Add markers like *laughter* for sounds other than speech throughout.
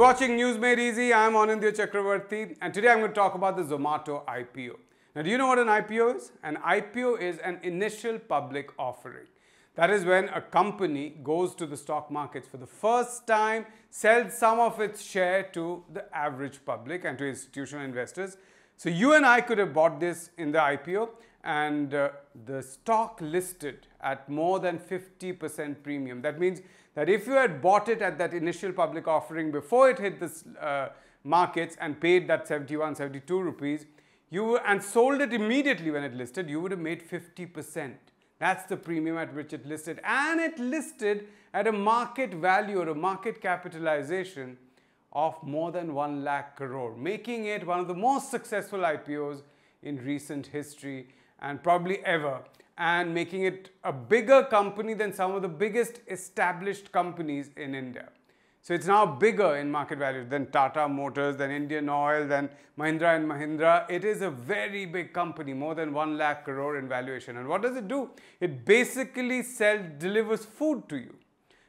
You're watching News Made Easy. I'm Anindya Chakravarti and today I'm going to talk about the Zomato IPO. Now, do you know what an IPO is? An IPO is an initial public offering. That is when a company goes to the stock markets for the first time, sells some of its share to the average public and to institutional investors. So you and I could have bought this in the IPO and uh, the stock listed at more than 50% premium. That means that if you had bought it at that initial public offering before it hit the uh, markets and paid that 71, 72 rupees, you were, and sold it immediately when it listed, you would have made 50%. That's the premium at which it listed. And it listed at a market value or a market capitalization of more than 1 lakh crore, making it one of the most successful IPOs in recent history and probably ever and making it a bigger company than some of the biggest established companies in India. So it's now bigger in market value than Tata Motors, than Indian Oil, than Mahindra and Mahindra. It is a very big company, more than 1 lakh crore in valuation. And what does it do? It basically sells, delivers food to you,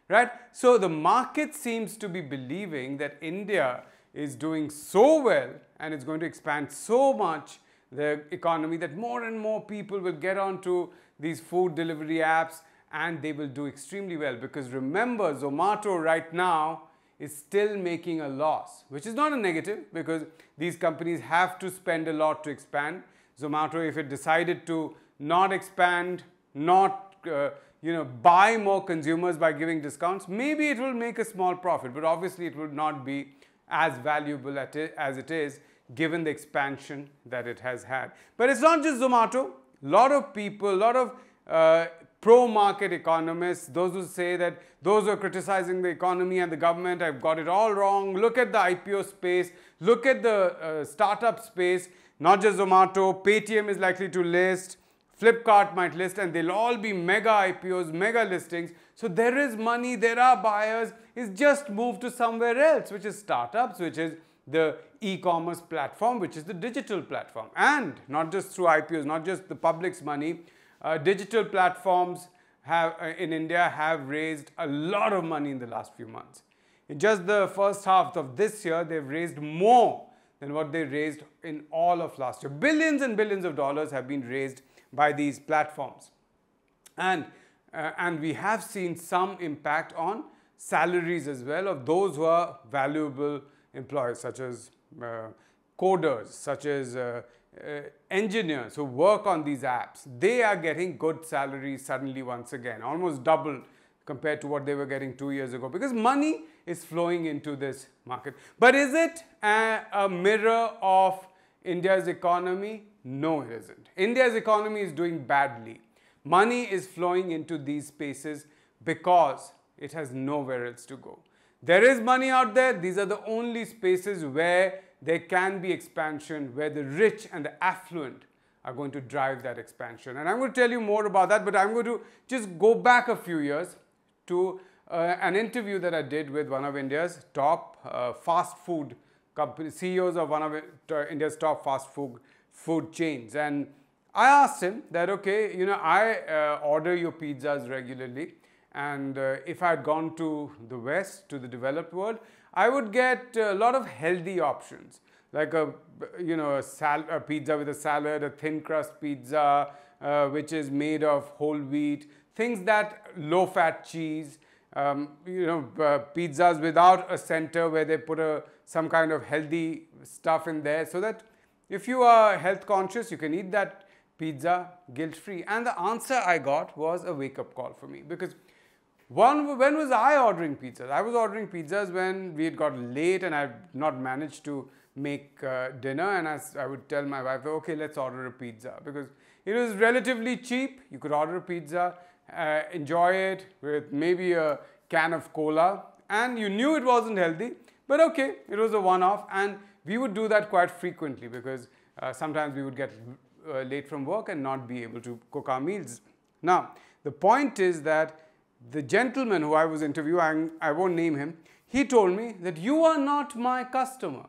right? So the market seems to be believing that India is doing so well and it's going to expand so much the economy that more and more people will get onto these food delivery apps and they will do extremely well because remember Zomato right now is still making a loss which is not a negative because these companies have to spend a lot to expand Zomato if it decided to not expand not uh, you know buy more consumers by giving discounts maybe it will make a small profit but obviously it would not be as valuable as it is given the expansion that it has had. But it's not just Zomato. A lot of people, a lot of uh, pro-market economists, those who say that those who are criticizing the economy and the government have got it all wrong. Look at the IPO space. Look at the uh, startup space. Not just Zomato. Paytm is likely to list. Flipkart might list and they'll all be mega IPOs, mega listings. So there is money, there are buyers. It's just moved to somewhere else, which is startups, which is the e-commerce platform, which is the digital platform. And not just through IPOs, not just the public's money, uh, digital platforms have uh, in India have raised a lot of money in the last few months. In just the first half of this year, they've raised more than what they raised in all of last year. Billions and billions of dollars have been raised by these platforms. And, uh, and we have seen some impact on salaries as well of those who are valuable employees such as uh, coders such as uh, uh, engineers who work on these apps, they are getting good salaries suddenly once again, almost double compared to what they were getting two years ago because money is flowing into this market. But is it a, a mirror of India's economy? No, it isn't. India's economy is doing badly. Money is flowing into these spaces because it has nowhere else to go. There is money out there. These are the only spaces where there can be expansion, where the rich and the affluent are going to drive that expansion. And I'm going to tell you more about that, but I'm going to just go back a few years to uh, an interview that I did with one of India's top uh, fast food companies, CEOs of one of uh, India's top fast food, food chains. And I asked him that, okay, you know, I uh, order your pizzas regularly and uh, if I had gone to the West, to the developed world, I would get a lot of healthy options like a, you know, a, sal a pizza with a salad, a thin crust pizza, uh, which is made of whole wheat, things that low fat cheese, um, you know, uh, pizzas without a center where they put a, some kind of healthy stuff in there so that if you are health conscious, you can eat that pizza guilt free. And the answer I got was a wake up call for me because one, when was I ordering pizzas? I was ordering pizzas when we had got late and I had not managed to make uh, dinner and I, I would tell my wife, okay, let's order a pizza because it was relatively cheap. You could order a pizza, uh, enjoy it with maybe a can of cola and you knew it wasn't healthy, but okay, it was a one-off and we would do that quite frequently because uh, sometimes we would get uh, late from work and not be able to cook our meals. Now, the point is that the gentleman who I was interviewing, I won't name him, he told me that you are not my customer.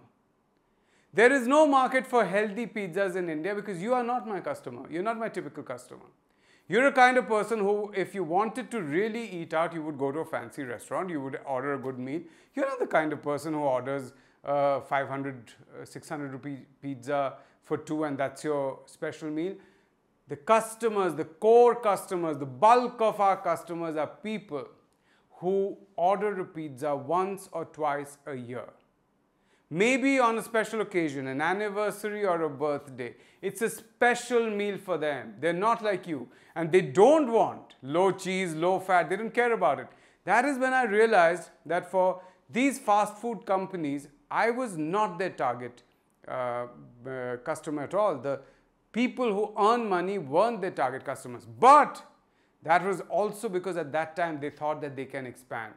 There is no market for healthy pizzas in India because you are not my customer. You're not my typical customer. You're a kind of person who, if you wanted to really eat out, you would go to a fancy restaurant, you would order a good meal. You're not the kind of person who orders uh, 500, uh, 600 rupee pizza for two and that's your special meal. The customers, the core customers, the bulk of our customers are people who order a pizza once or twice a year. Maybe on a special occasion, an anniversary or a birthday. It's a special meal for them. They're not like you. And they don't want low cheese, low fat. They don't care about it. That is when I realized that for these fast food companies, I was not their target uh, uh, customer at all. The people who earn money weren't their target customers. But that was also because at that time they thought that they can expand.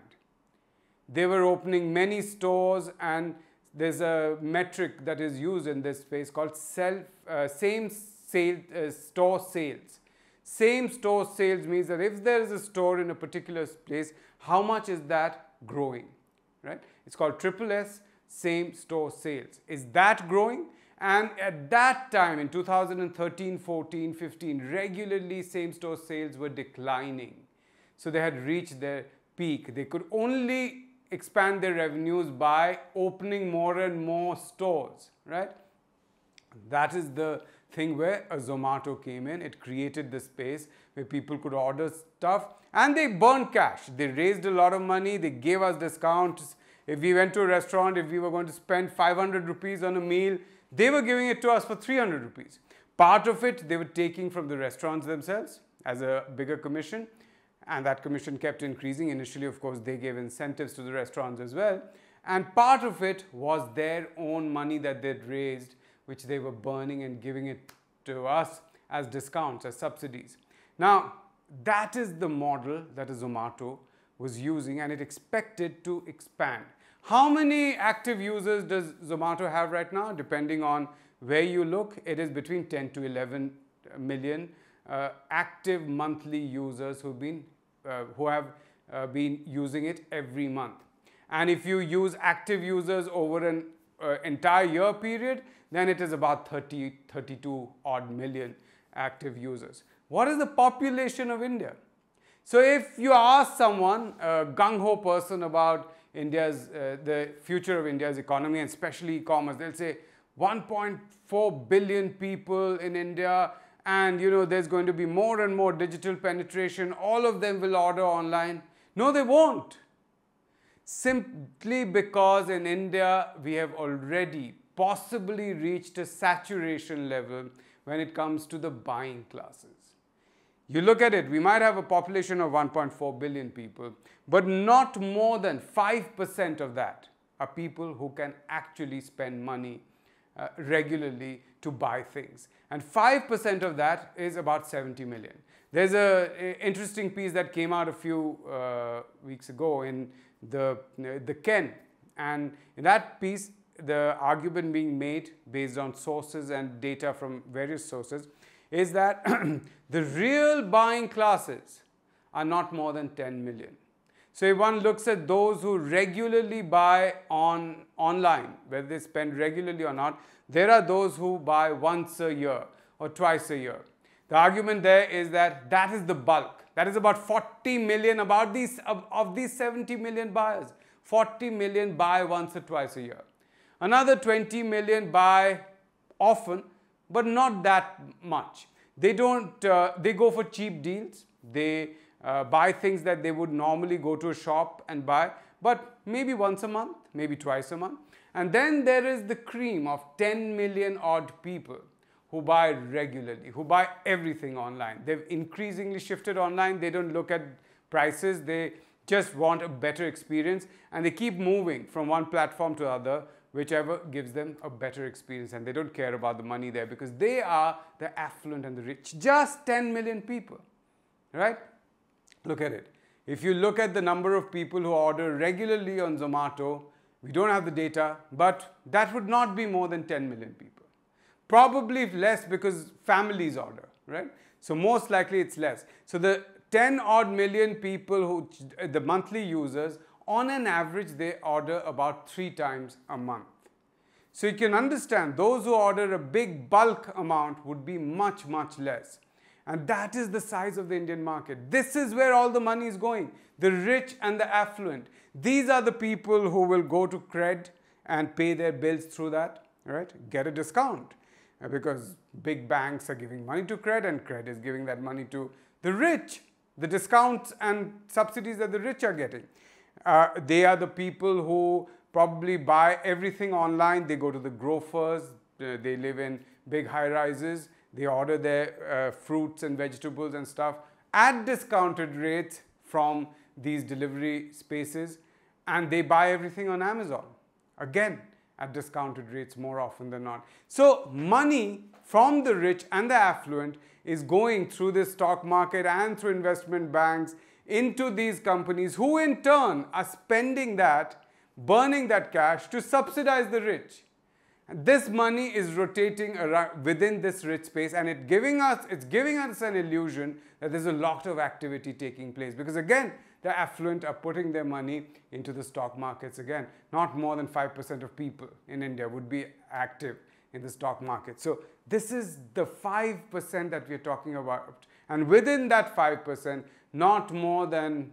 They were opening many stores and there's a metric that is used in this space called self, uh, same sale, uh, store sales. Same store sales means that if there is a store in a particular place, how much is that growing, right? It's called triple S, same store sales. Is that growing? And at that time in 2013, 14, 15, regularly same store sales were declining. So they had reached their peak. They could only expand their revenues by opening more and more stores, right? That is the thing where a Zomato came in. It created the space where people could order stuff and they burned cash. They raised a lot of money. They gave us discounts. If we went to a restaurant, if we were going to spend 500 rupees on a meal, they were giving it to us for 300 rupees. Part of it they were taking from the restaurants themselves as a bigger commission and that commission kept increasing. Initially, of course, they gave incentives to the restaurants as well. And part of it was their own money that they'd raised, which they were burning and giving it to us as discounts, as subsidies. Now, that is the model that Zomato was using and it expected to expand. How many active users does Zomato have right now? Depending on where you look, it is between 10 to 11 uh, million uh, active monthly users who've been, uh, who have uh, been using it every month. And if you use active users over an uh, entire year period, then it is about 30, 32 odd million active users. What is the population of India? So if you ask someone, a gung-ho person about India's, uh, the future of India's economy and especially e-commerce. They'll say 1.4 billion people in India and you know there's going to be more and more digital penetration. All of them will order online. No, they won't. Simply because in India we have already possibly reached a saturation level when it comes to the buying classes. You look at it, we might have a population of 1.4 billion people, but not more than 5% of that are people who can actually spend money uh, regularly to buy things. And 5% of that is about 70 million. There's a, interesting piece that came out a few uh, weeks ago in the, the Ken. And in that piece, the argument being made based on sources and data from various sources is that *clears throat* the real buying classes are not more than 10 million. So if one looks at those who regularly buy on online, whether they spend regularly or not, there are those who buy once a year or twice a year. The argument there is that that is the bulk. That is about 40 million about these of, of these 70 million buyers. 40 million buy once or twice a year. Another 20 million buy often but not that much. They don't, uh, they go for cheap deals. They uh, buy things that they would normally go to a shop and buy, but maybe once a month, maybe twice a month. And then there is the cream of 10 million odd people who buy regularly, who buy everything online. They've increasingly shifted online. They don't look at prices. They just want a better experience and they keep moving from one platform to other whichever gives them a better experience and they don't care about the money there because they are the affluent and the rich. Just 10 million people, right? Look at it. If you look at the number of people who order regularly on Zomato, we don't have the data, but that would not be more than 10 million people. Probably less because families order, right? So most likely it's less. So the 10 odd million people who, the monthly users on an average they order about three times a month. So you can understand those who order a big bulk amount would be much, much less. And that is the size of the Indian market. This is where all the money is going. The rich and the affluent. These are the people who will go to cred and pay their bills through that, right? Get a discount uh, because big banks are giving money to cred and cred is giving that money to the rich, the discounts and subsidies that the rich are getting. Uh, they are the people who probably buy everything online. They go to the grocers. Uh, they live in big high rises. They order their uh, fruits and vegetables and stuff at discounted rates from these delivery spaces. And they buy everything on Amazon. Again, at discounted rates more often than not. So money from the rich and the affluent is going through the stock market and through investment banks into these companies who in turn are spending that, burning that cash to subsidize the rich. And this money is rotating around within this rich space and it giving us, it's giving us an illusion that there's a lot of activity taking place because again, the affluent are putting their money into the stock markets again. Not more than 5% of people in India would be active in the stock market. So this is the 5% that we're talking about. And within that 5%, not more than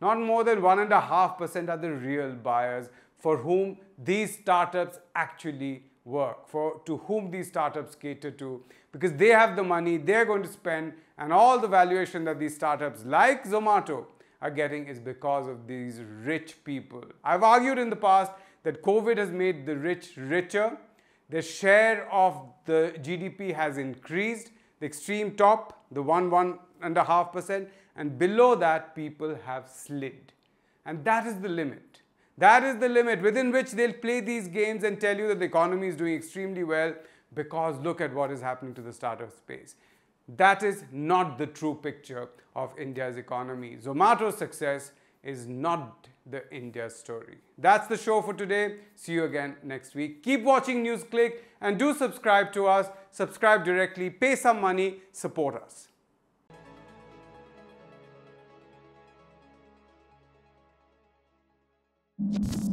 not more than 1.5% are the real buyers for whom these startups actually work, for to whom these startups cater to, because they have the money, they're going to spend, and all the valuation that these startups like Zomato are getting is because of these rich people. I've argued in the past that COVID has made the rich richer the share of the GDP has increased. The extreme top, the one, one and a half percent, and below that people have slid. And that is the limit. That is the limit within which they'll play these games and tell you that the economy is doing extremely well because look at what is happening to the startup space. That is not the true picture of India's economy. Zomato's success is not the India story. That's the show for today. See you again next week. Keep watching NewsClick and do subscribe to us. Subscribe directly, pay some money, support us. you